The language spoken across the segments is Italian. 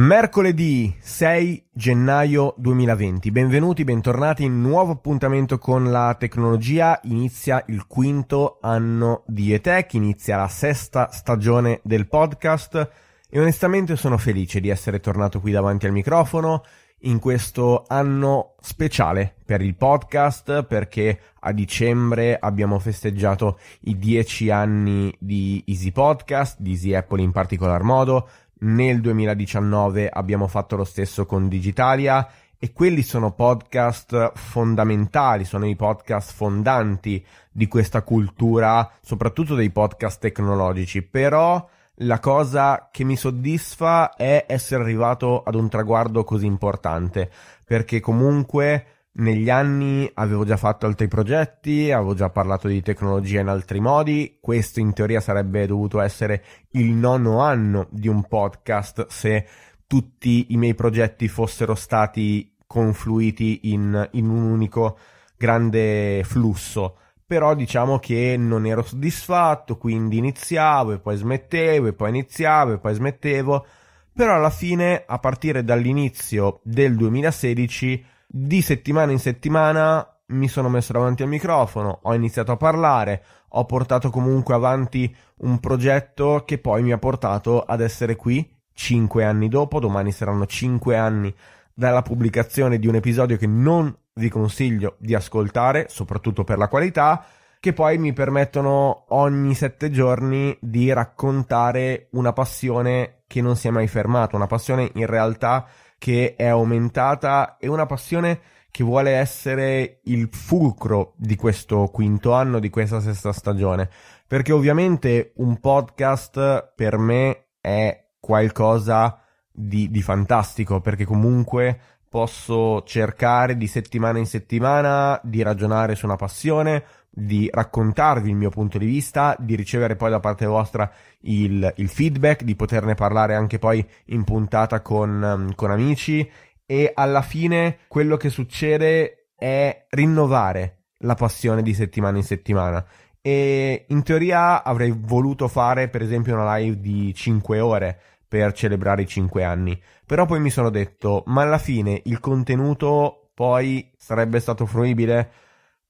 Mercoledì 6 gennaio 2020, benvenuti, bentornati in nuovo appuntamento con la tecnologia, inizia il quinto anno di ETEC, inizia la sesta stagione del podcast e onestamente sono felice di essere tornato qui davanti al microfono in questo anno speciale per il podcast perché a dicembre abbiamo festeggiato i dieci anni di Easy Podcast, di Easy Apple in particolar modo, nel 2019 abbiamo fatto lo stesso con Digitalia e quelli sono podcast fondamentali, sono i podcast fondanti di questa cultura, soprattutto dei podcast tecnologici, però la cosa che mi soddisfa è essere arrivato ad un traguardo così importante, perché comunque negli anni avevo già fatto altri progetti, avevo già parlato di tecnologia in altri modi, questo in teoria sarebbe dovuto essere il nono anno di un podcast se tutti i miei progetti fossero stati confluiti in, in un unico grande flusso. Però diciamo che non ero soddisfatto, quindi iniziavo e poi smettevo e poi iniziavo e poi smettevo. Però alla fine, a partire dall'inizio del 2016, di settimana in settimana mi sono messo davanti al microfono, ho iniziato a parlare, ho portato comunque avanti un progetto che poi mi ha portato ad essere qui cinque anni dopo, domani saranno cinque anni dalla pubblicazione di un episodio che non vi consiglio di ascoltare, soprattutto per la qualità, che poi mi permettono ogni sette giorni di raccontare una passione che non si è mai fermata, una passione in realtà che che è aumentata e una passione che vuole essere il fulcro di questo quinto anno, di questa sesta stagione. Perché ovviamente un podcast per me è qualcosa di, di fantastico, perché comunque posso cercare di settimana in settimana di ragionare su una passione, di raccontarvi il mio punto di vista, di ricevere poi da parte vostra il, il feedback, di poterne parlare anche poi in puntata con, ehm, con amici e alla fine quello che succede è rinnovare la passione di settimana in settimana. E in teoria avrei voluto fare per esempio una live di 5 ore per celebrare i 5 anni, però poi mi sono detto, ma alla fine il contenuto poi sarebbe stato fruibile?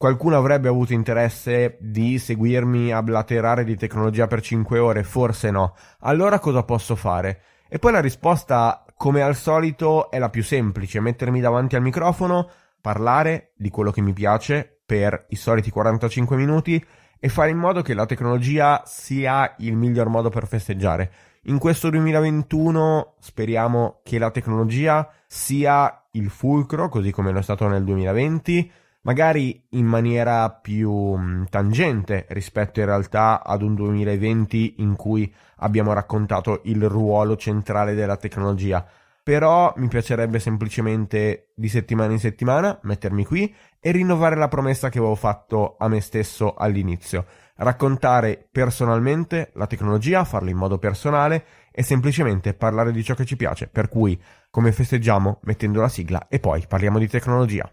Qualcuno avrebbe avuto interesse di seguirmi a blaterare di tecnologia per 5 ore? Forse no. Allora cosa posso fare? E poi la risposta, come al solito, è la più semplice, mettermi davanti al microfono, parlare di quello che mi piace per i soliti 45 minuti e fare in modo che la tecnologia sia il miglior modo per festeggiare. In questo 2021 speriamo che la tecnologia sia il fulcro, così come lo è stato nel 2020 magari in maniera più mm, tangente rispetto in realtà ad un 2020 in cui abbiamo raccontato il ruolo centrale della tecnologia. Però mi piacerebbe semplicemente di settimana in settimana mettermi qui e rinnovare la promessa che avevo fatto a me stesso all'inizio. Raccontare personalmente la tecnologia, farlo in modo personale e semplicemente parlare di ciò che ci piace. Per cui, come festeggiamo? Mettendo la sigla e poi parliamo di tecnologia.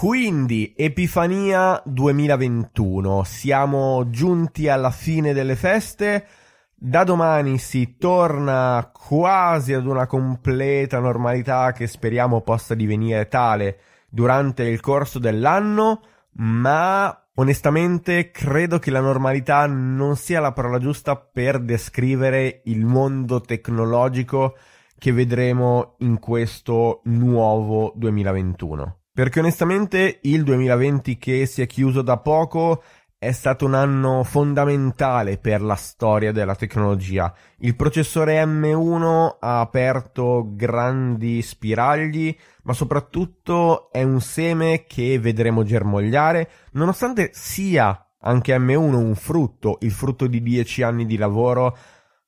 Quindi, Epifania 2021, siamo giunti alla fine delle feste. Da domani si torna quasi ad una completa normalità che speriamo possa divenire tale durante il corso dell'anno, ma onestamente credo che la normalità non sia la parola giusta per descrivere il mondo tecnologico che vedremo in questo nuovo 2021. Perché onestamente il 2020 che si è chiuso da poco è stato un anno fondamentale per la storia della tecnologia. Il processore M1 ha aperto grandi spiragli, ma soprattutto è un seme che vedremo germogliare, nonostante sia anche M1 un frutto, il frutto di 10 anni di lavoro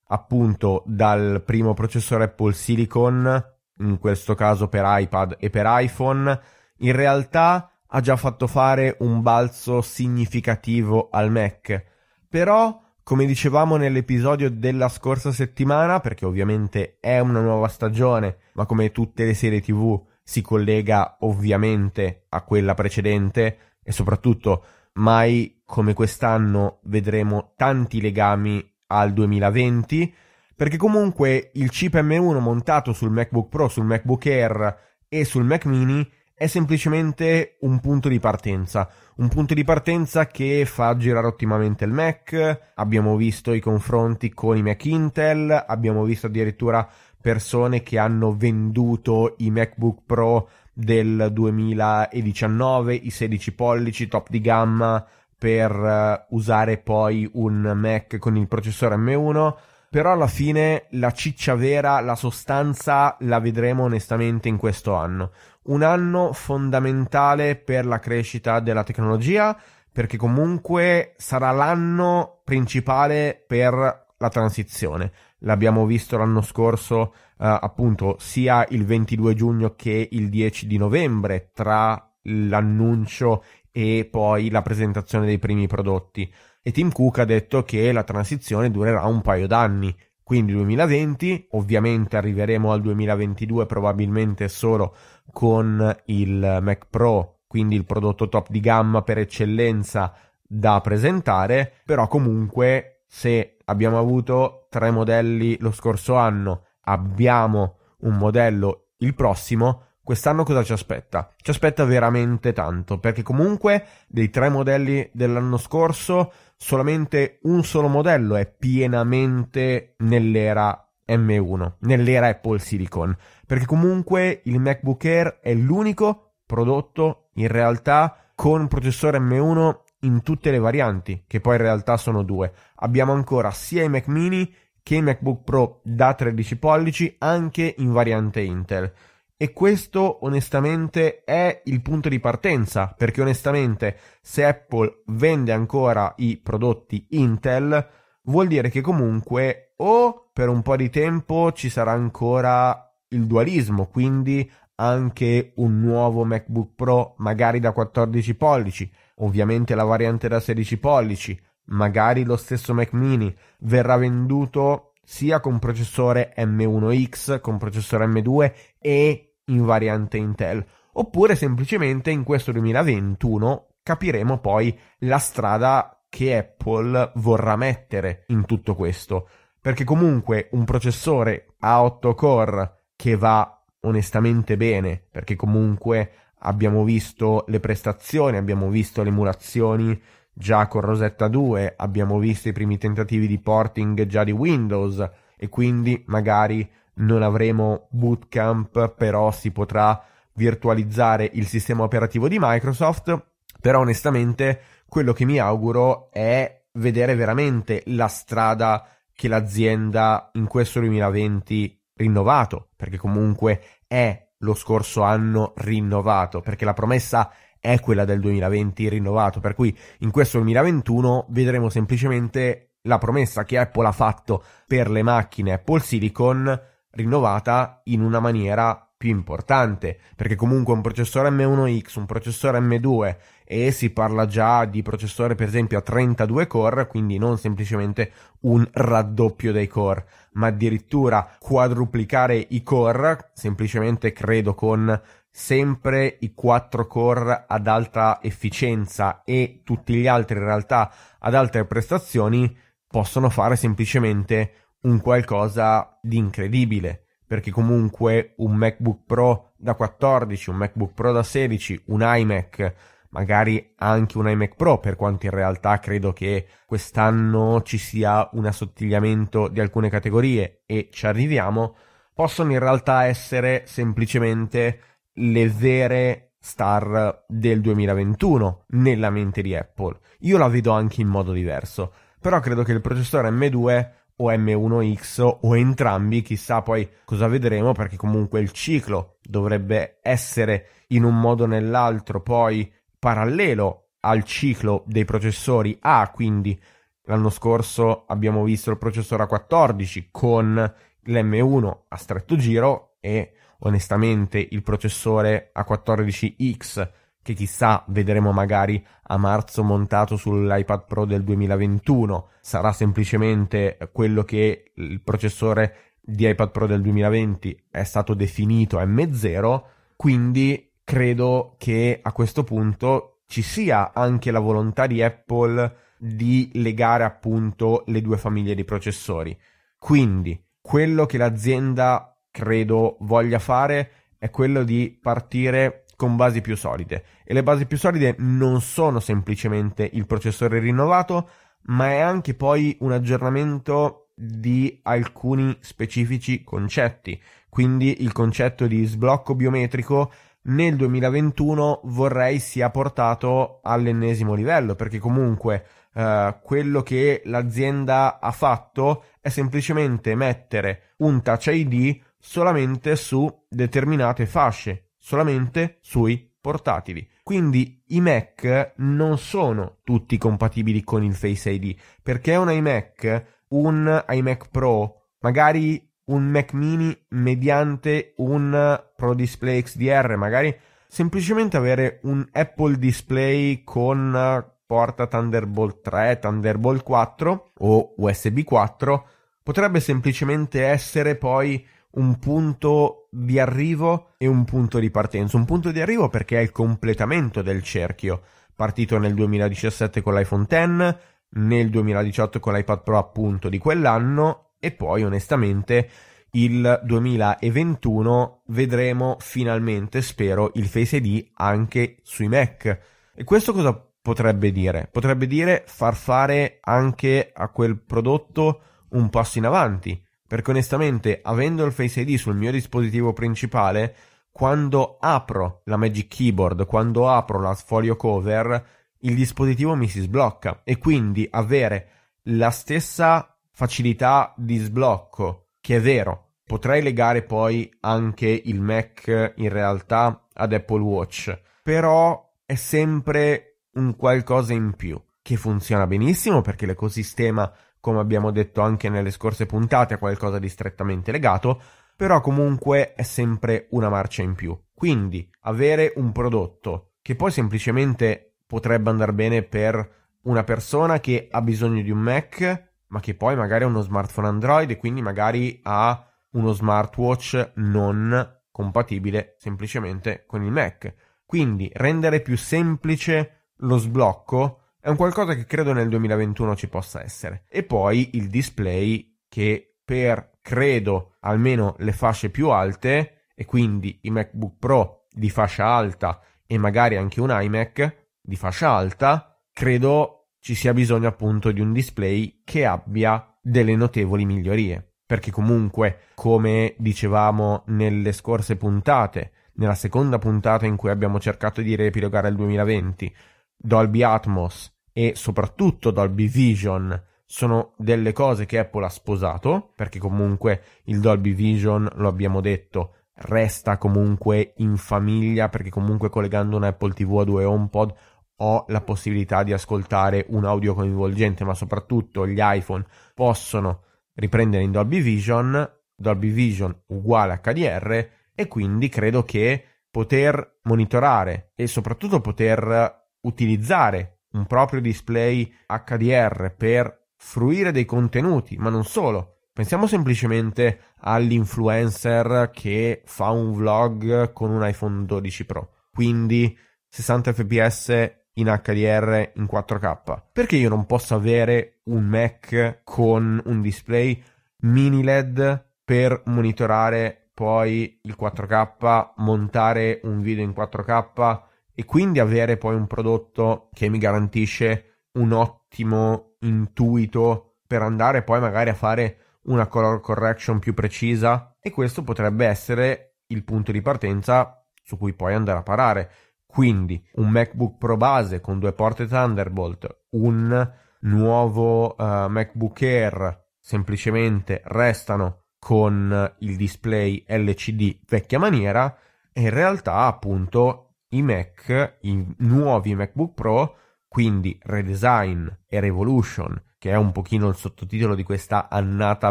appunto dal primo processore Apple Silicon, in questo caso per iPad e per iPhone, in realtà ha già fatto fare un balzo significativo al Mac. Però, come dicevamo nell'episodio della scorsa settimana, perché ovviamente è una nuova stagione, ma come tutte le serie TV si collega ovviamente a quella precedente e soprattutto mai come quest'anno vedremo tanti legami al 2020, perché comunque il chip M1 montato sul MacBook Pro, sul MacBook Air e sul Mac mini è semplicemente un punto di partenza, un punto di partenza che fa girare ottimamente il Mac, abbiamo visto i confronti con i Mac Intel, abbiamo visto addirittura persone che hanno venduto i MacBook Pro del 2019, i 16 pollici top di gamma per eh, usare poi un Mac con il processore M1 però alla fine la ciccia vera, la sostanza la vedremo onestamente in questo anno un anno fondamentale per la crescita della tecnologia, perché comunque sarà l'anno principale per la transizione. L'abbiamo visto l'anno scorso, eh, appunto, sia il 22 giugno che il 10 di novembre, tra l'annuncio e poi la presentazione dei primi prodotti. E Tim Cook ha detto che la transizione durerà un paio d'anni, quindi 2020, ovviamente arriveremo al 2022 probabilmente solo con il Mac Pro, quindi il prodotto top di gamma per eccellenza da presentare, però comunque se abbiamo avuto tre modelli lo scorso anno, abbiamo un modello il prossimo, quest'anno cosa ci aspetta? Ci aspetta veramente tanto, perché comunque dei tre modelli dell'anno scorso solamente un solo modello è pienamente nell'era M1, nell'era Apple Silicon, perché comunque il MacBook Air è l'unico prodotto in realtà con processore M1 in tutte le varianti, che poi in realtà sono due. Abbiamo ancora sia i Mac mini che i MacBook Pro da 13 pollici, anche in variante Intel. E questo onestamente è il punto di partenza, perché onestamente se Apple vende ancora i prodotti Intel, vuol dire che comunque o per un po' di tempo ci sarà ancora il dualismo, quindi anche un nuovo MacBook Pro magari da 14 pollici, ovviamente la variante da 16 pollici, magari lo stesso Mac mini verrà venduto sia con processore M1X, con processore M2 e in variante Intel. Oppure semplicemente in questo 2021 capiremo poi la strada che Apple vorrà mettere in tutto questo. Perché comunque un processore a 8 core che va onestamente bene, perché comunque abbiamo visto le prestazioni, abbiamo visto le emulazioni Già con Rosetta 2 abbiamo visto i primi tentativi di porting già di Windows e quindi magari non avremo bootcamp, però si potrà virtualizzare il sistema operativo di Microsoft. Però onestamente quello che mi auguro è vedere veramente la strada che l'azienda in questo 2020 rinnovato, perché comunque è lo scorso anno rinnovato, perché la promessa è quella del 2020 rinnovato, per cui in questo 2021 vedremo semplicemente la promessa che Apple ha fatto per le macchine Apple Silicon rinnovata in una maniera più importante, perché comunque un processore M1X, un processore M2 e si parla già di processore per esempio a 32 core, quindi non semplicemente un raddoppio dei core, ma addirittura quadruplicare i core, semplicemente credo con sempre i quattro core ad alta efficienza e tutti gli altri in realtà ad alte prestazioni possono fare semplicemente un qualcosa di incredibile perché comunque un MacBook Pro da 14, un MacBook Pro da 16, un iMac, magari anche un iMac Pro, per quanto in realtà credo che quest'anno ci sia un assottigliamento di alcune categorie e ci arriviamo, possono in realtà essere semplicemente le vere star del 2021 nella mente di Apple. Io la vedo anche in modo diverso, però credo che il processore M2 o M1X o entrambi, chissà poi cosa vedremo perché comunque il ciclo dovrebbe essere in un modo o nell'altro poi parallelo al ciclo dei processori A, quindi l'anno scorso abbiamo visto il processore A14 con l'M1 a stretto giro e onestamente il processore A14X che chissà vedremo magari a marzo montato sull'iPad Pro del 2021 sarà semplicemente quello che il processore di iPad Pro del 2020 è stato definito M0 quindi credo che a questo punto ci sia anche la volontà di Apple di legare appunto le due famiglie di processori quindi quello che l'azienda credo voglia fare è quello di partire con basi più solide. E le basi più solide non sono semplicemente il processore rinnovato, ma è anche poi un aggiornamento di alcuni specifici concetti. Quindi il concetto di sblocco biometrico nel 2021 vorrei sia portato all'ennesimo livello, perché comunque eh, quello che l'azienda ha fatto è semplicemente mettere un touch ID solamente su determinate fasce, solamente sui portatili. Quindi i Mac non sono tutti compatibili con il Face ID, perché un iMac, un iMac Pro, magari un Mac mini mediante un Pro Display XDR, magari semplicemente avere un Apple Display con porta Thunderbolt 3, Thunderbolt 4 o USB 4 potrebbe semplicemente essere poi un punto di arrivo e un punto di partenza. Un punto di arrivo perché è il completamento del cerchio, partito nel 2017 con l'iPhone X, nel 2018 con l'iPad Pro appunto di quell'anno e poi onestamente il 2021 vedremo finalmente, spero, il Face ID anche sui Mac. E questo cosa potrebbe dire? Potrebbe dire far fare anche a quel prodotto un passo in avanti perché onestamente avendo il Face ID sul mio dispositivo principale, quando apro la Magic Keyboard, quando apro la sfoglio cover, il dispositivo mi si sblocca e quindi avere la stessa facilità di sblocco, che è vero, potrei legare poi anche il Mac in realtà ad Apple Watch, però è sempre un qualcosa in più che funziona benissimo perché l'ecosistema come abbiamo detto anche nelle scorse puntate, a qualcosa di strettamente legato, però comunque è sempre una marcia in più. Quindi avere un prodotto che poi semplicemente potrebbe andare bene per una persona che ha bisogno di un Mac, ma che poi magari ha uno smartphone Android e quindi magari ha uno smartwatch non compatibile semplicemente con il Mac. Quindi rendere più semplice lo sblocco è un qualcosa che credo nel 2021 ci possa essere. E poi il display che per, credo, almeno le fasce più alte, e quindi i MacBook Pro di fascia alta e magari anche un iMac di fascia alta, credo ci sia bisogno appunto di un display che abbia delle notevoli migliorie. Perché comunque, come dicevamo nelle scorse puntate, nella seconda puntata in cui abbiamo cercato di riepilogare il 2020, Dolby Atmos e soprattutto Dolby Vision sono delle cose che Apple ha sposato, perché comunque il Dolby Vision, lo abbiamo detto, resta comunque in famiglia, perché comunque collegando un Apple TV a due HomePod ho la possibilità di ascoltare un audio coinvolgente, ma soprattutto gli iPhone possono riprendere in Dolby Vision, Dolby Vision uguale HDR e quindi credo che poter monitorare e soprattutto poter utilizzare un proprio display HDR per fruire dei contenuti, ma non solo. Pensiamo semplicemente all'influencer che fa un vlog con un iPhone 12 Pro, quindi 60 fps in HDR in 4K. Perché io non posso avere un Mac con un display mini LED per monitorare poi il 4K, montare un video in 4K, e quindi avere poi un prodotto che mi garantisce un ottimo intuito per andare poi magari a fare una color correction più precisa e questo potrebbe essere il punto di partenza su cui poi andare a parare. Quindi un MacBook Pro base con due porte Thunderbolt, un nuovo uh, MacBook Air semplicemente restano con il display LCD vecchia maniera e in realtà appunto i Mac, i nuovi MacBook Pro, quindi redesign e revolution, che è un pochino il sottotitolo di questa annata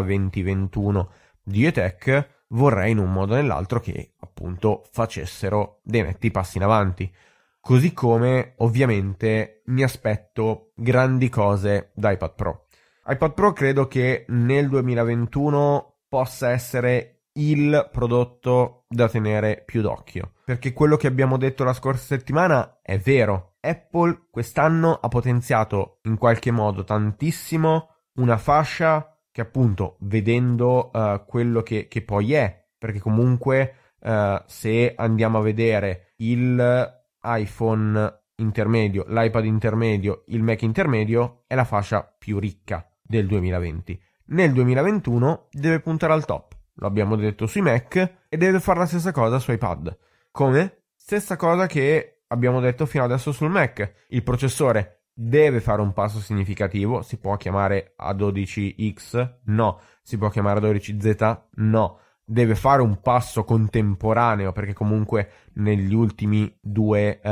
2021 di Etech, vorrei in un modo o nell'altro che appunto facessero dei netti passi in avanti. Così come ovviamente mi aspetto grandi cose da iPad Pro. iPad Pro credo che nel 2021 possa essere il prodotto da tenere più d'occhio. Perché quello che abbiamo detto la scorsa settimana è vero. Apple quest'anno ha potenziato in qualche modo tantissimo una fascia che appunto vedendo uh, quello che, che, poi è, perché comunque uh, se andiamo a vedere il iPhone intermedio, l'iPad intermedio, il Mac intermedio è la fascia più ricca del 2020. Nel 2021 deve puntare al top lo abbiamo detto sui Mac, e deve fare la stessa cosa su iPad. Come? Stessa cosa che abbiamo detto fino adesso sul Mac. Il processore deve fare un passo significativo, si può chiamare A12X? No. Si può chiamare A12Z? No. Deve fare un passo contemporaneo perché comunque negli ultimi due eh,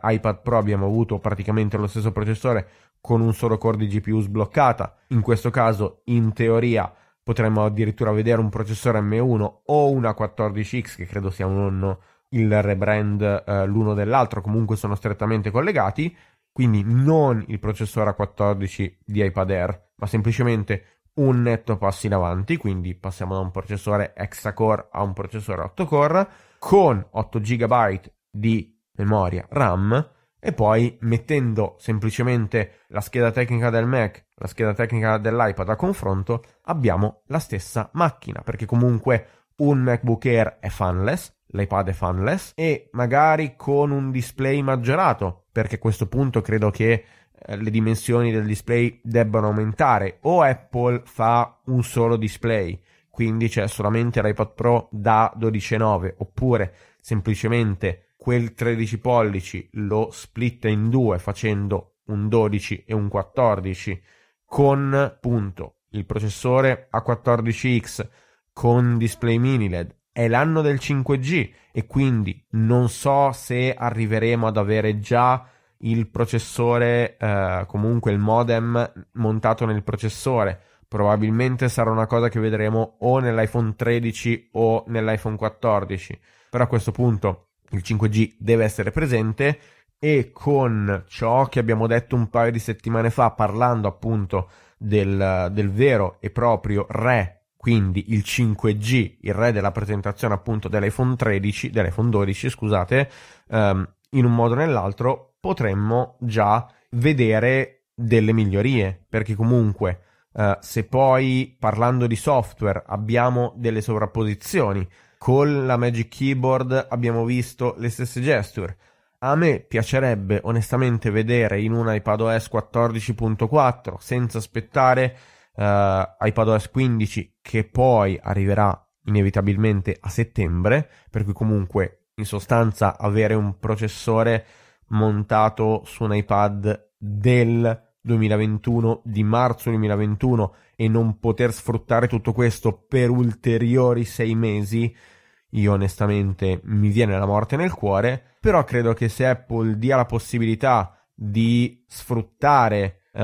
iPad Pro abbiamo avuto praticamente lo stesso processore con un solo core di GPU sbloccata. In questo caso, in teoria, potremmo addirittura vedere un processore M1 o una 14X che credo sia un, il rebrand eh, l'uno dell'altro, comunque sono strettamente collegati, quindi non il processore A14 di iPad Air, ma semplicemente un netto passo in avanti, quindi passiamo da un processore hexacore a un processore 8 core con 8 GB di memoria RAM e poi mettendo semplicemente la scheda tecnica del Mac, la scheda tecnica dell'iPad a confronto, abbiamo la stessa macchina, perché comunque un MacBook Air è fanless, l'iPad è fanless e magari con un display maggiorato, perché a questo punto credo che eh, le dimensioni del display debbano aumentare o Apple fa un solo display, quindi c'è solamente l'iPad Pro da 12,9 oppure semplicemente quel 13 pollici lo splitta in due facendo un 12 e un 14 con appunto il processore A14X con display mini LED. È l'anno del 5G e quindi non so se arriveremo ad avere già il processore, eh, comunque il modem montato nel processore. Probabilmente sarà una cosa che vedremo o nell'iPhone 13 o nell'iPhone 14. Però a questo punto il 5G deve essere presente e con ciò che abbiamo detto un paio di settimane fa parlando appunto del, del vero e proprio re, quindi il 5G, il re della presentazione appunto dell'iPhone 13, dell'iPhone 12, scusate, um, in un modo o nell'altro potremmo già vedere delle migliorie, perché comunque Uh, se poi parlando di software abbiamo delle sovrapposizioni, con la Magic Keyboard abbiamo visto le stesse gesture. A me piacerebbe onestamente vedere in un iPad OS 14.4 senza aspettare uh, OS 15 che poi arriverà inevitabilmente a settembre, per cui comunque in sostanza avere un processore montato su un iPad del 2021 di marzo 2021 e non poter sfruttare tutto questo per ulteriori sei mesi io onestamente mi viene la morte nel cuore, però credo che se Apple dia la possibilità di sfruttare uh,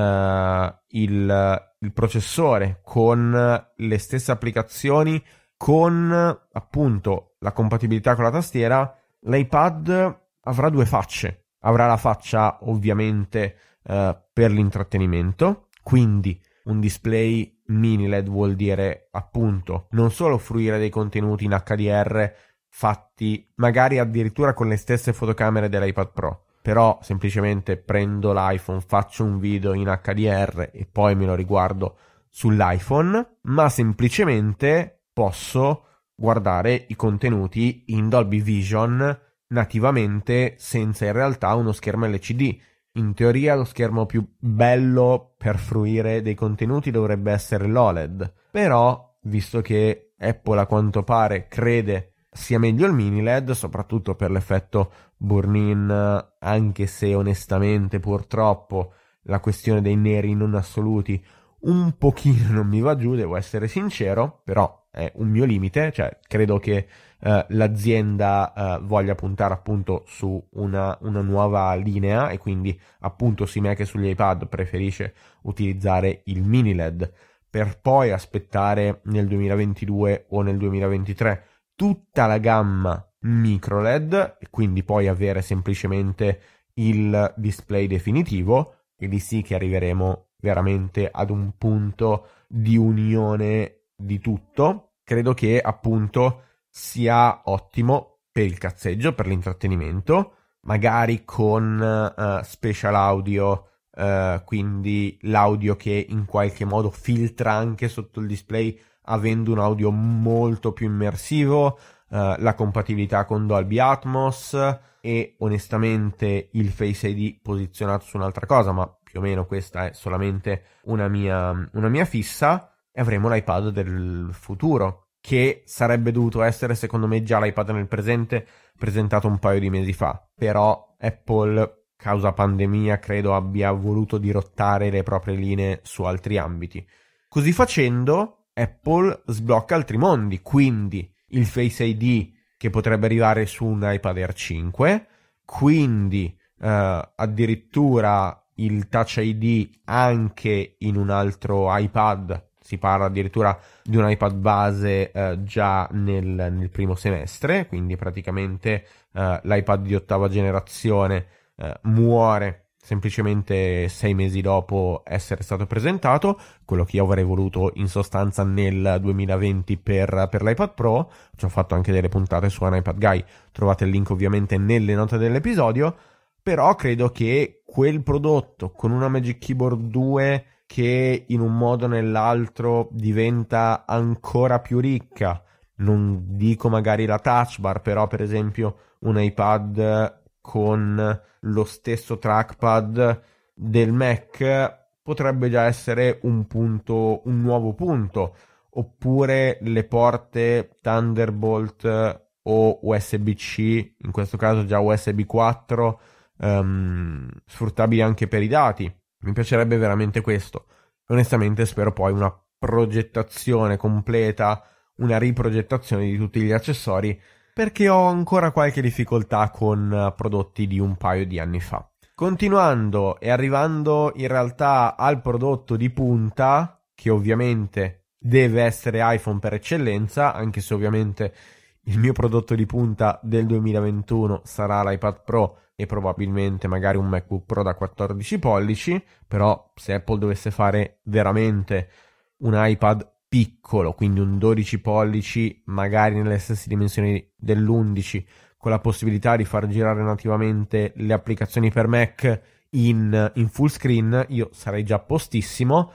il, il processore con le stesse applicazioni, con appunto la compatibilità con la tastiera, l'iPad avrà due facce. Avrà la faccia ovviamente uh, per l'intrattenimento, quindi un display mini LED vuol dire appunto non solo fruire dei contenuti in HDR fatti magari addirittura con le stesse fotocamere dell'iPad Pro, però semplicemente prendo l'iPhone, faccio un video in HDR e poi me lo riguardo sull'iPhone, ma semplicemente posso guardare i contenuti in Dolby Vision nativamente senza in realtà uno schermo LCD in teoria lo schermo più bello per fruire dei contenuti dovrebbe essere l'OLED, però visto che Apple a quanto pare crede sia meglio il mini LED, soprattutto per l'effetto burn-in, anche se onestamente purtroppo la questione dei neri non assoluti un pochino non mi va giù, devo essere sincero, però è un mio limite, cioè credo che eh, l'azienda eh, voglia puntare appunto su una, una, nuova linea e quindi appunto si che sugli iPad preferisce utilizzare il mini LED per poi aspettare nel 2022 o nel 2023 tutta la gamma micro LED e quindi poi avere semplicemente il display definitivo e di sì che arriveremo veramente ad un punto di unione di tutto, credo che appunto sia ottimo per il cazzeggio, per l'intrattenimento, magari con uh, special audio, uh, quindi l'audio che in qualche modo filtra anche sotto il display avendo un audio molto più immersivo, uh, la compatibilità con Dolby Atmos e onestamente il Face ID posizionato su un'altra cosa, ma più o meno questa è solamente una mia, una mia fissa, e avremo l'iPad del futuro, che sarebbe dovuto essere secondo me già l'iPad nel presente presentato un paio di mesi fa, però Apple causa pandemia credo abbia voluto dirottare le proprie linee su altri ambiti. Così facendo Apple sblocca altri mondi, quindi il Face ID che potrebbe arrivare su un iPad Air 5, quindi eh, addirittura il Touch ID anche in un altro iPad. Si parla addirittura di un iPad base eh, già nel, nel, primo semestre, quindi praticamente eh, l'iPad di ottava generazione eh, muore semplicemente sei mesi dopo essere stato presentato, quello che io avrei voluto in sostanza nel 2020 per, per l'iPad Pro, ci ho fatto anche delle puntate su un iPad Guy, trovate il link ovviamente nelle note dell'episodio, però credo che quel prodotto con una Magic Keyboard 2 che in un modo o nell'altro diventa ancora più ricca, non dico magari la touch bar, però per esempio un iPad con lo stesso trackpad del Mac potrebbe già essere un punto, un nuovo punto, oppure le porte Thunderbolt o USB-C, in questo caso già USB 4 um, sfruttabili anche per i dati. Mi piacerebbe veramente questo. Onestamente spero poi una progettazione completa, una riprogettazione di tutti gli accessori, perché ho ancora qualche difficoltà con eh, prodotti di un paio di anni fa. Continuando e arrivando in realtà al prodotto di punta, che ovviamente deve essere iPhone per eccellenza, anche se ovviamente il mio prodotto di punta del 2021 sarà l'iPad Pro e probabilmente magari un MacBook Pro da 14 pollici, però se Apple dovesse fare veramente un iPad piccolo, quindi un 12 pollici, magari nelle stesse dimensioni dell'11, con la possibilità di far girare nativamente le applicazioni per Mac in, in full screen, io sarei già postissimo,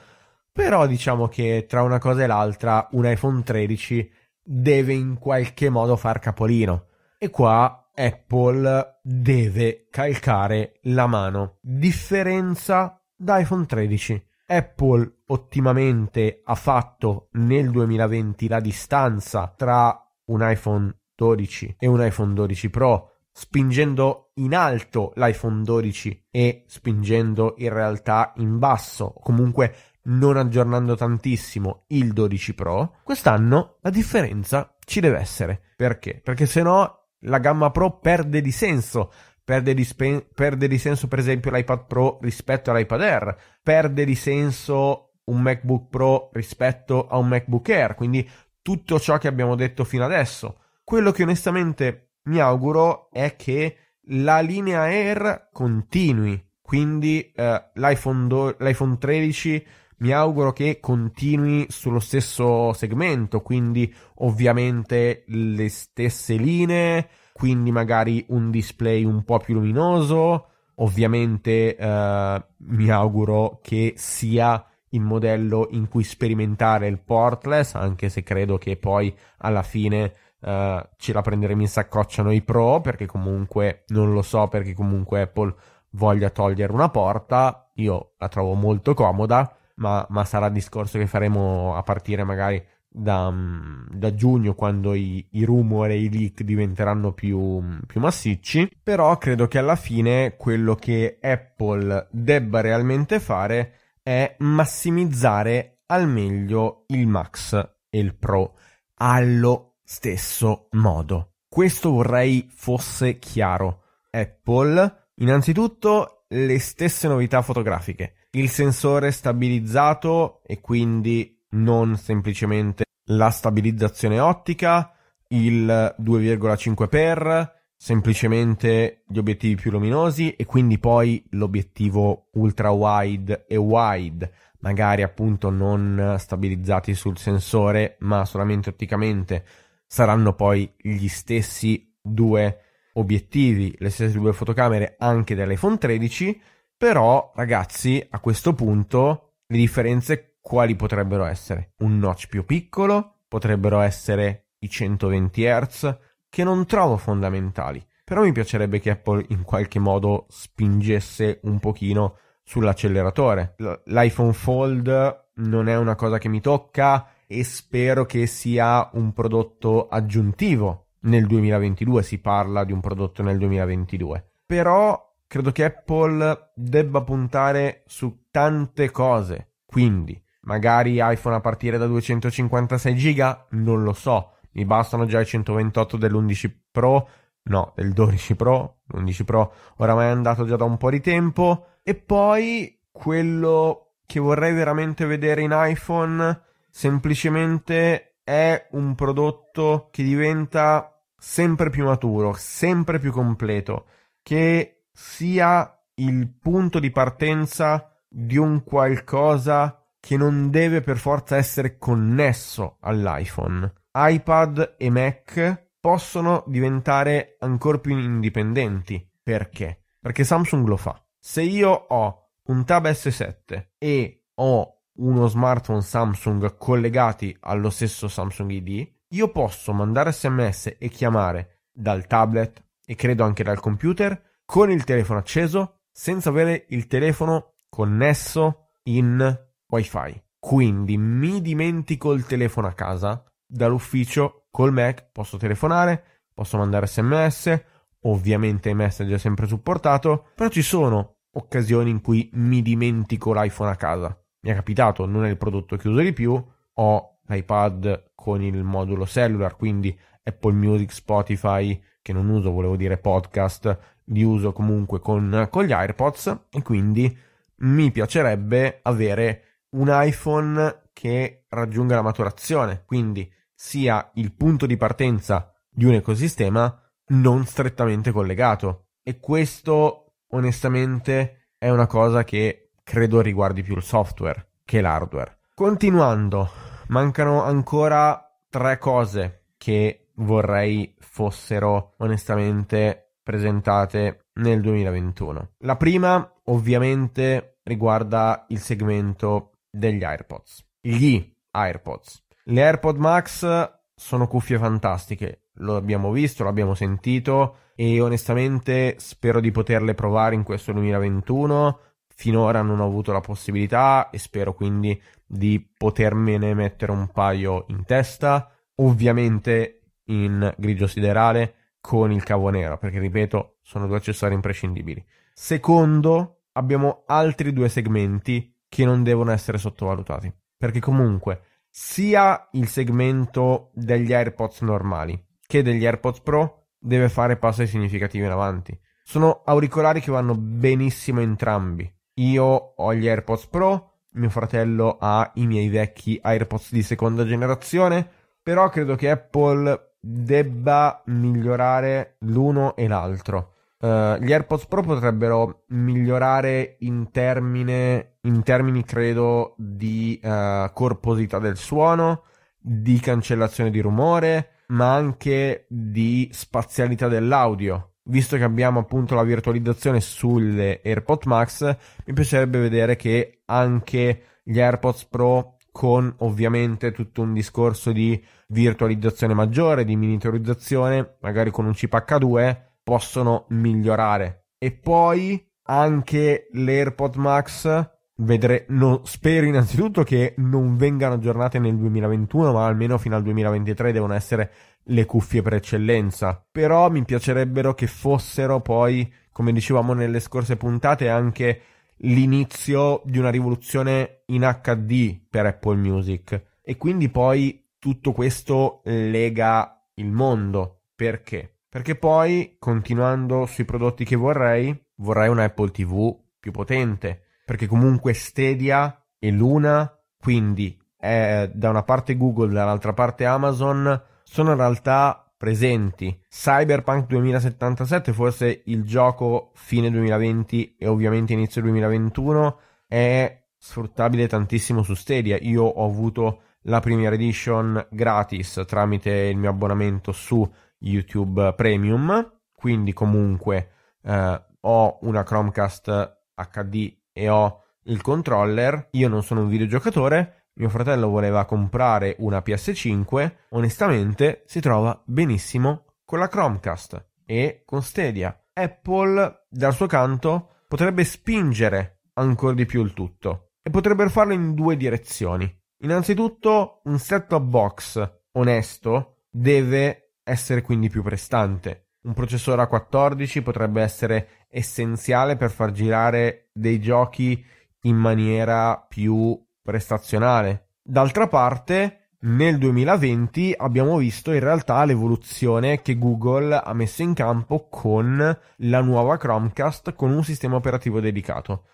però diciamo che tra una cosa e l'altra un iPhone 13 deve in qualche modo far capolino. E qua Apple deve calcare la mano. Differenza da iPhone 13. Apple ottimamente ha fatto nel 2020 la distanza tra un iPhone 12 e un iPhone 12 Pro, spingendo in alto l'iPhone 12 e spingendo in realtà in basso, comunque non aggiornando tantissimo il 12 Pro, quest'anno la differenza ci deve essere. Perché? Perché se no la gamma Pro perde di senso. Perde di, spe- perde di senso, per esempio, l'iPad Pro rispetto all'iPad Air. Perde di senso un MacBook Pro rispetto a un MacBook Air. Quindi tutto ciò che abbiamo detto fino adesso. Quello che onestamente mi auguro è che la linea Air continui. Quindi eh, l'iPhone, do- l'iPhone 13 mi auguro che continui sullo stesso segmento, quindi ovviamente le stesse linee, quindi magari un display un po' più luminoso. Ovviamente eh, mi auguro che sia il modello in cui sperimentare il portless, anche se credo che poi alla fine eh, ce la prenderemo in saccocciano i pro, perché comunque non lo so, perché comunque Apple voglia togliere una porta, io la trovo molto comoda ma, ma sarà discorso che faremo a partire magari da, mm, da, giugno quando i, i rumor e i leak diventeranno più, più, massicci, però credo che alla fine quello che Apple debba realmente fare è massimizzare al meglio il Max e il Pro allo stesso modo. Questo vorrei fosse chiaro. Apple, innanzitutto, le stesse novità fotografiche il sensore stabilizzato e quindi non semplicemente la stabilizzazione ottica, il 2,5x, semplicemente gli obiettivi più luminosi e quindi poi l'obiettivo ultra wide e wide, magari appunto non stabilizzati sul sensore ma solamente otticamente, saranno poi gli stessi due obiettivi, le stesse due fotocamere anche dell'iPhone 13 però, ragazzi, a questo punto le differenze quali potrebbero essere? Un notch più piccolo, potrebbero essere i 120 Hz, che non trovo fondamentali. Però mi piacerebbe che Apple in qualche modo spingesse un pochino sull'acceleratore. L'iPhone Fold non è una cosa che mi tocca e spero che sia un prodotto aggiuntivo nel 2022, si parla di un prodotto nel 2022. Però credo che Apple debba puntare su tante cose. Quindi, magari iPhone a partire da 256 giga? Non lo so. Mi bastano già i 128 dell'11 Pro? No, del 12 Pro. L'11 Pro oramai è andato già da un po' di tempo. E poi quello che vorrei veramente vedere in iPhone semplicemente è un prodotto che diventa sempre più maturo, sempre più completo, che sia il punto di partenza di un qualcosa che non deve per forza essere connesso all'iPhone. iPad e Mac possono diventare ancora più indipendenti. Perché? Perché Samsung lo fa. Se io ho un Tab S7 e ho uno smartphone Samsung collegati allo stesso Samsung ID, io posso mandare sms e chiamare dal tablet e credo anche dal computer con il telefono acceso senza avere il telefono connesso in wifi. Quindi mi dimentico il telefono a casa, dall'ufficio col Mac posso telefonare, posso mandare sms, ovviamente iMessage è sempre supportato, però ci sono occasioni in cui mi dimentico l'iPhone a casa. Mi è capitato, non è il prodotto che uso di più, ho l'iPad con il modulo cellular, quindi Apple Music, Spotify, che non uso, volevo dire podcast, di uso comunque con, con gli AirPods e quindi mi piacerebbe avere un iPhone che raggiunga la maturazione, quindi sia il punto di partenza di un ecosistema non strettamente collegato. E questo, onestamente, è una cosa che credo riguardi più il software che l'hardware. Continuando, mancano ancora tre cose che vorrei fossero onestamente presentate nel 2021. La prima ovviamente riguarda il segmento degli AirPods, gli AirPods. Le AirPod Max sono cuffie fantastiche, lo abbiamo visto, l'abbiamo sentito e onestamente spero di poterle provare in questo 2021. Finora non ho avuto la possibilità e spero quindi di potermene mettere un paio in testa, ovviamente in grigio siderale con il cavo nero, perché ripeto, sono due accessori imprescindibili. Secondo, abbiamo altri due segmenti che non devono essere sottovalutati, perché comunque sia il segmento degli AirPods normali che degli AirPods Pro deve fare passi significativi in avanti. Sono auricolari che vanno benissimo entrambi. Io ho gli AirPods Pro, mio fratello ha i miei vecchi AirPods di seconda generazione, però credo che Apple debba migliorare l'uno e l'altro. Uh, gli AirPods Pro potrebbero migliorare in, termine, in termini, credo, di uh, corposità del suono, di cancellazione di rumore, ma anche di spazialità dell'audio. Visto che abbiamo appunto la virtualizzazione sulle AirPods Max, mi piacerebbe vedere che anche gli AirPods Pro con ovviamente tutto un discorso di virtualizzazione maggiore, di miniaturizzazione, magari con un chip H2 possono migliorare. E poi anche l'AirPod Max Vedrei, no, spero innanzitutto che non vengano aggiornate nel 2021, ma almeno fino al 2023 devono essere le cuffie per eccellenza. Però mi piacerebbero che fossero poi, come dicevamo nelle scorse puntate, anche l'inizio di una rivoluzione in HD per Apple Music e quindi poi tutto questo lega il mondo. Perché? Perché poi, continuando sui prodotti che vorrei, vorrei una Apple TV più potente, perché comunque Stadia e Luna, quindi eh, da una parte Google, dall'altra parte Amazon, sono in realtà presenti Cyberpunk 2077, forse il gioco fine 2020 e ovviamente inizio 2021, è sfruttabile tantissimo su Stadia. Io ho avuto la Premiere Edition gratis tramite il mio abbonamento su YouTube Premium, quindi comunque eh, ho una Chromecast HD e ho il controller. Io non sono un videogiocatore, mio fratello voleva comprare una PS5, onestamente si trova benissimo con la Chromecast e con Stadia. Apple, dal suo canto, potrebbe spingere ancora di più il tutto e potrebbero farlo in due direzioni. Innanzitutto, un set-top box onesto deve essere quindi più prestante. Un processore A14 potrebbe essere essenziale per far girare dei giochi in maniera più prestazionale. D'altra parte, nel 2020 abbiamo visto in realtà l'evoluzione che Google ha messo in campo con la nuova Chromecast con un sistema operativo dedicato.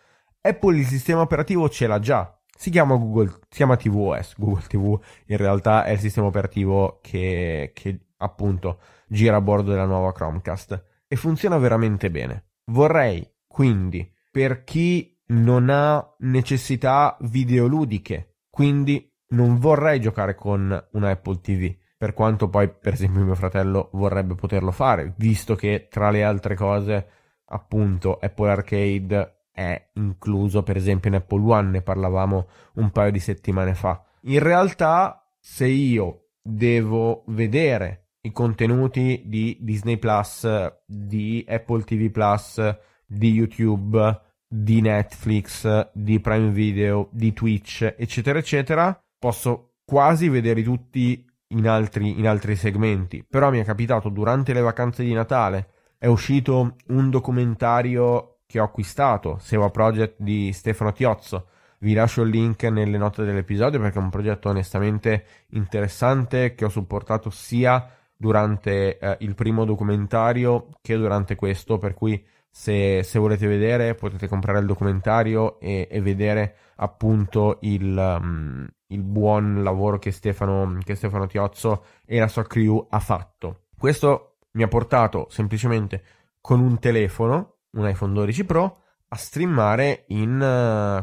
Apple il sistema operativo ce l'ha già, si chiama Google, si chiama tvOS, Google TV in realtà è il sistema operativo che, che appunto gira a bordo della nuova Chromecast e funziona veramente bene. Vorrei quindi per chi non ha necessità videoludiche, quindi non vorrei giocare con una Apple TV, per quanto poi per esempio mio fratello vorrebbe poterlo fare, visto che tra le altre cose appunto Apple Arcade è incluso per esempio in Apple One, ne parlavamo un paio di settimane fa. In realtà se io devo vedere i contenuti di Disney Plus, di Apple TV Plus, di YouTube, di Netflix, di Prime Video, di Twitch, eccetera, eccetera, posso quasi vedere tutti in altri, in altri segmenti. Però mi è capitato durante le vacanze di Natale, è uscito un documentario che ho acquistato, Seva Project di Stefano Tiozzo. Vi lascio il link nelle note dell'episodio perché è un progetto onestamente interessante che ho supportato sia durante eh, il primo documentario che durante questo, per cui se, se volete vedere potete comprare il documentario e, e vedere appunto il, um, il buon lavoro che Stefano, che Stefano Tiozzo e la sua crew ha fatto. Questo mi ha portato semplicemente con un telefono, un iPhone 12 Pro, a streamare in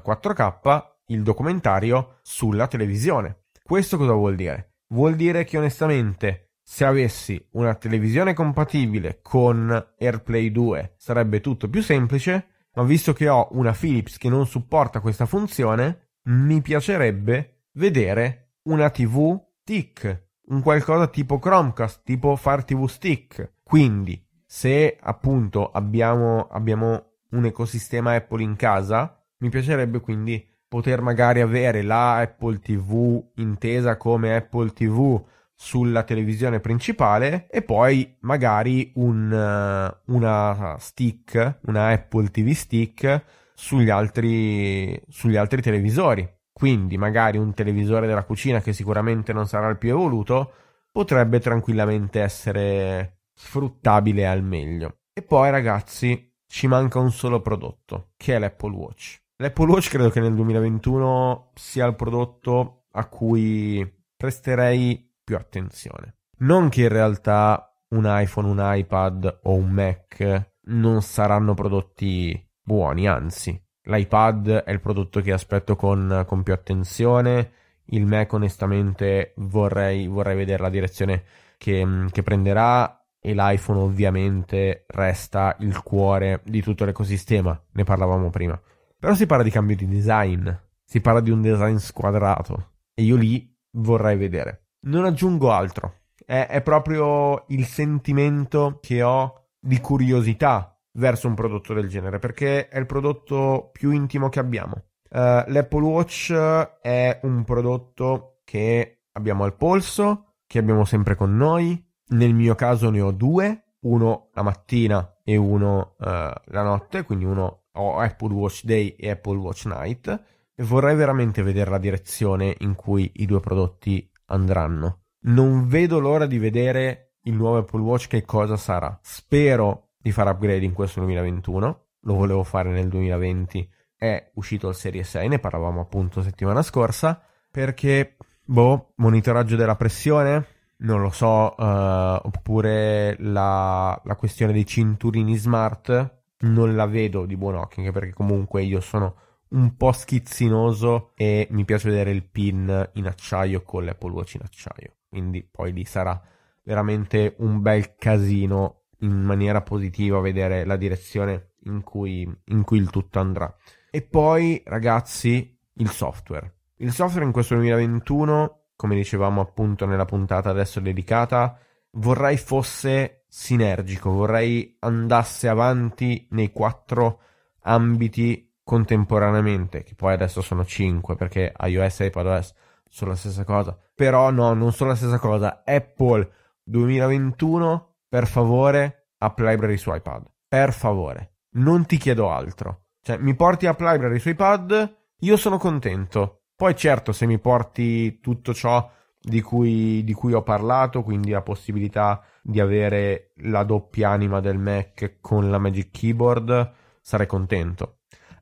4K uh, il documentario sulla televisione. Questo cosa vuol dire? Vuol dire che onestamente se avessi una televisione compatibile con AirPlay 2 sarebbe tutto più semplice, ma visto che ho una Philips che non supporta questa funzione, mi piacerebbe vedere una TV TIC, un qualcosa tipo Chromecast, tipo Fire TV Stick. Quindi, se appunto abbiamo, abbiamo un ecosistema Apple in casa, mi piacerebbe quindi poter magari avere la Apple TV intesa come Apple TV sulla televisione principale e poi magari un, eh, una stick, una Apple TV stick sugli altri, sugli altri televisori. Quindi magari un televisore della cucina che sicuramente non sarà il più evoluto potrebbe tranquillamente essere sfruttabile al meglio. E poi ragazzi ci manca un solo prodotto che è l'Apple Watch. L'Apple Watch credo che nel 2021 sia il prodotto a cui presterei più attenzione. Non che in realtà un iPhone, un iPad o un Mac non saranno prodotti buoni, anzi, l'iPad è il prodotto che aspetto con, con più attenzione, il Mac onestamente vorrei, vorrei vedere la direzione che, che prenderà e l'iPhone ovviamente resta il cuore di tutto l'ecosistema, ne parlavamo prima. Però si parla di cambio di design, si parla di un design squadrato e io lì vorrei vedere. Non aggiungo altro, è, è proprio il sentimento che ho di curiosità verso un prodotto del genere, perché è il prodotto più intimo che abbiamo. Uh, L'Apple Watch è un prodotto che abbiamo al polso, che abbiamo sempre con noi. Nel mio caso ne ho due, uno la mattina e uno uh, la notte, quindi uno ho Apple Watch Day e Apple Watch Night. Vorrei veramente vedere la direzione in cui i due prodotti andranno. Non vedo l'ora di vedere il nuovo Apple Watch che cosa sarà. Spero di fare upgrade in questo 2021, lo volevo fare nel 2020, è uscito il Serie 6, ne parlavamo appunto settimana scorsa, perché, boh, monitoraggio della pressione, non lo so, uh, oppure la, la questione dei cinturini smart, non la vedo di buon occhio, anche perché comunque io sono un po' schizzinoso e mi piace vedere il pin in acciaio con l'Apple Watch in acciaio. Quindi poi lì sarà veramente un bel casino in maniera positiva vedere la direzione in cui, in cui il tutto andrà. E poi, ragazzi, il software. Il software in questo 2021, come dicevamo appunto nella puntata adesso dedicata, vorrei fosse sinergico, vorrei andasse avanti nei quattro ambiti contemporaneamente, che poi adesso sono 5 perché iOS e iPadOS sono la stessa cosa, però no, non sono la stessa cosa. Apple 2021, per favore, App Library su iPad. Per favore, non ti chiedo altro. Cioè, mi porti App Library su iPad, io sono contento. Poi certo, se mi porti tutto ciò di cui, di cui ho parlato, quindi la possibilità di avere la doppia anima del Mac con la Magic Keyboard, sarei contento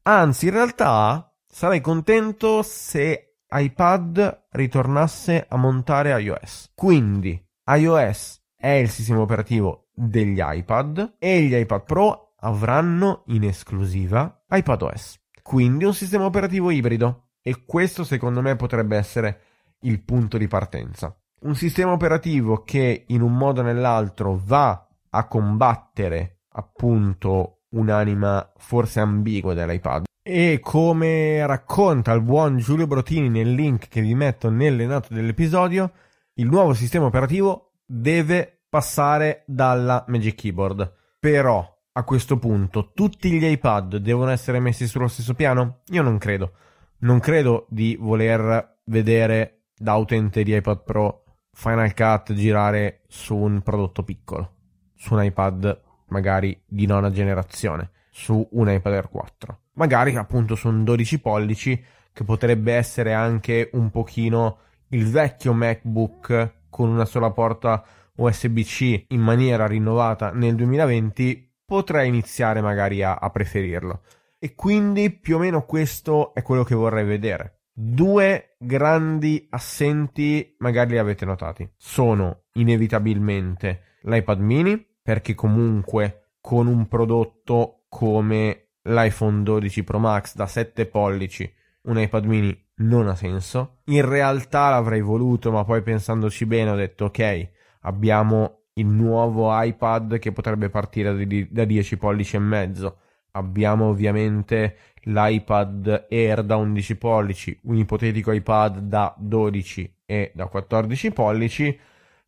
Anzi, in realtà sarei contento se iPad ritornasse a montare iOS. Quindi iOS è il sistema operativo degli iPad e gli iPad Pro avranno in esclusiva iPadOS. Quindi un sistema operativo ibrido. E questo secondo me potrebbe essere il punto di partenza. Un sistema operativo che in un modo o nell'altro va a combattere appunto un'anima forse ambigua dell'iPad. E come racconta il buon Giulio Brotini nel link che vi metto nelle note dell'episodio, il nuovo sistema operativo deve passare dalla Magic Keyboard. Però a questo punto tutti gli iPad devono essere messi sullo stesso piano? Io non credo. Non credo di voler vedere da utente di iPad Pro Final Cut girare su un prodotto piccolo, su un iPad magari di nona generazione, su un iPad Air 4. Magari appunto su un 12 pollici, che potrebbe essere anche un pochino il vecchio MacBook con una sola porta USB-C in maniera rinnovata nel 2020, potrei iniziare magari a, a preferirlo. E quindi più o meno questo è quello che vorrei vedere due grandi assenti magari li avete notati sono inevitabilmente l'iPad mini perché comunque con un prodotto come l'iPhone 12 Pro Max da 7 pollici, un iPad mini non ha senso. In realtà l'avrei voluto, ma poi pensandoci bene ho detto ok, abbiamo il nuovo iPad che potrebbe partire da 10 pollici e mezzo. Abbiamo ovviamente l'iPad Air da 11 pollici, un ipotetico iPad da 12 e da 14 pollici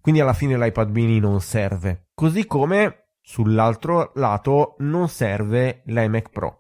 quindi alla fine l'iPad mini non serve. Così come sull'altro lato non serve l'iMac Pro.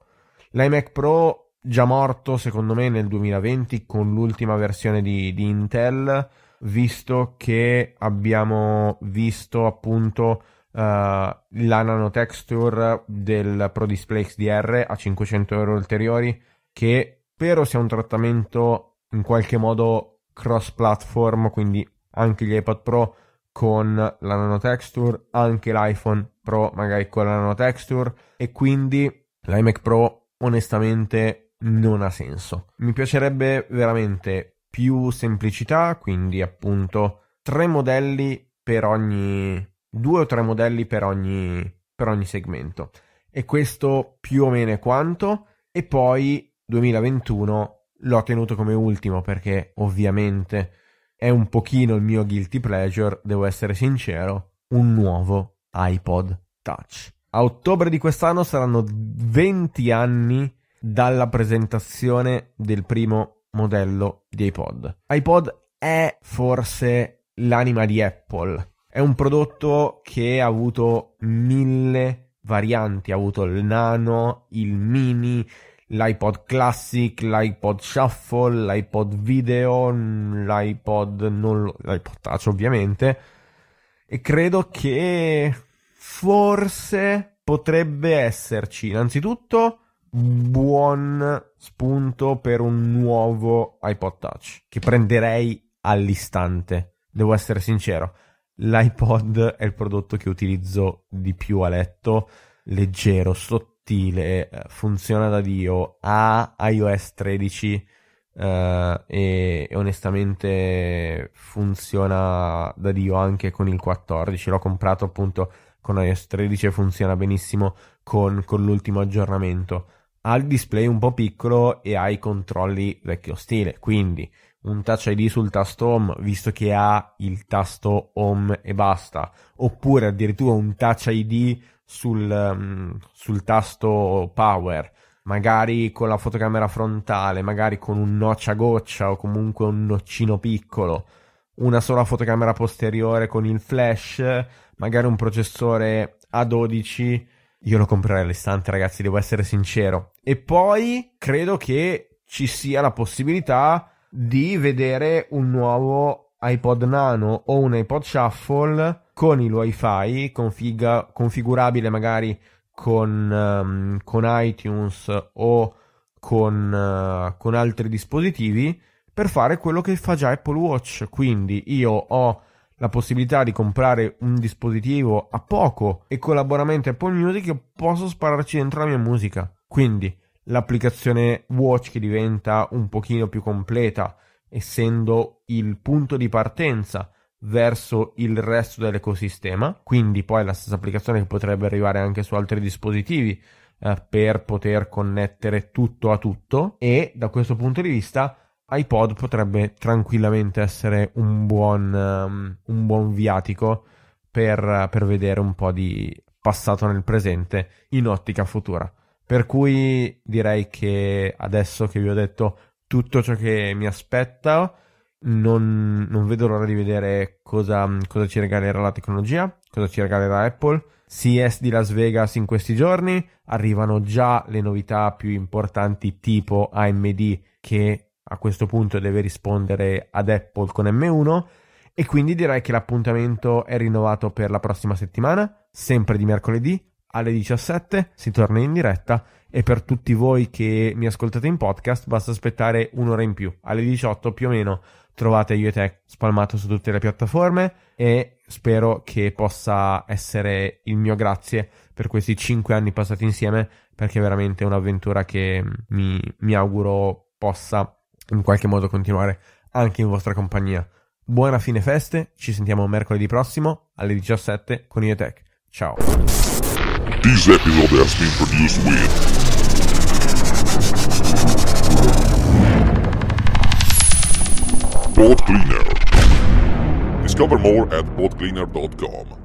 L'iMac Pro già morto secondo me nel 2020 con l'ultima versione di, di Intel, visto che abbiamo visto appunto Uh, la nanotexture del Pro Display XDR a 500 euro ulteriori che spero sia un trattamento in qualche modo cross platform quindi anche gli iPad Pro con la nano texture, anche l'iPhone Pro magari con la nano texture e quindi l'iMac Pro onestamente non ha senso. Mi piacerebbe veramente più semplicità, quindi appunto tre modelli per ogni due o tre modelli per ogni per ogni segmento. E questo più o meno è quanto e poi 2021 l'ho tenuto come ultimo perché ovviamente è un pochino il mio guilty pleasure, devo essere sincero, un nuovo iPod Touch. A ottobre di quest'anno saranno 20 anni dalla presentazione del primo modello di iPod. iPod è forse l'anima di Apple. È un prodotto che ha avuto mille varianti, ha avuto il nano, il mini, l'iPod Classic, l'iPod Shuffle, l'iPod Video, l'iPod non lo, l'iPod Touch ovviamente e credo che forse potrebbe esserci innanzitutto buon spunto per un nuovo iPod Touch che prenderei all'istante, devo essere sincero. L'iPod è il prodotto che utilizzo di più a letto, leggero, sottile stile eh, funziona da Dio a iOS 13 eh, e, e, onestamente funziona da Dio anche con il 14. L'ho comprato appunto con iOS 13 e funziona benissimo con, con l'ultimo aggiornamento ha il display un po' piccolo e ha i controlli vecchio stile, quindi un touch ID sul tasto home, visto che ha il tasto home e basta, oppure addirittura un touch ID sul, mm, sul tasto power, magari con la fotocamera frontale, magari con un noccia goccia o comunque un noccino piccolo, una sola fotocamera posteriore con il flash, magari un processore A12 io lo comprerei all'istante, ragazzi, devo essere sincero. E poi credo che ci sia la possibilità di vedere un nuovo iPod Nano o un iPod Shuffle con il WiFi config- configurabile magari con, um, con iTunes o con, uh, con altri dispositivi per fare quello che fa già Apple Watch. Quindi io ho la possibilità di comprare un dispositivo a poco e con Apple Music posso spararci dentro la mia musica. Quindi l'applicazione Watch che diventa un pochino più completa, essendo il punto di partenza verso il resto dell'ecosistema, quindi poi la stessa applicazione che potrebbe arrivare anche su altri dispositivi eh, per poter connettere tutto a tutto e da questo punto di vista iPod potrebbe tranquillamente essere un buon, um, un buon viatico per, per, vedere un po' di passato nel presente in ottica futura. Per cui direi che adesso che vi ho detto tutto ciò che mi aspetta, non, non vedo l'ora di vedere cosa, cosa ci regalerà la tecnologia, cosa ci regalerà Apple. CS di Las Vegas in questi giorni arrivano già le novità più importanti tipo AMD che a questo punto deve rispondere ad Apple con M1 e quindi direi che l'appuntamento è rinnovato per la prossima settimana, sempre di mercoledì alle 17 si torna in diretta e per tutti voi che mi ascoltate in podcast basta aspettare un'ora in più. Alle 18 più o meno trovate Io e Te spalmato su tutte le piattaforme e spero che possa essere il mio grazie per questi 5 anni passati insieme perché è veramente un'avventura che mi, mi auguro possa in qualche modo continuare anche in vostra compagnia. Buona fine feste, ci sentiamo mercoledì prossimo alle 17 con IETech. Ciao. This episode has been produced with Boat Cleaner. Discover more at boatcleaner.com.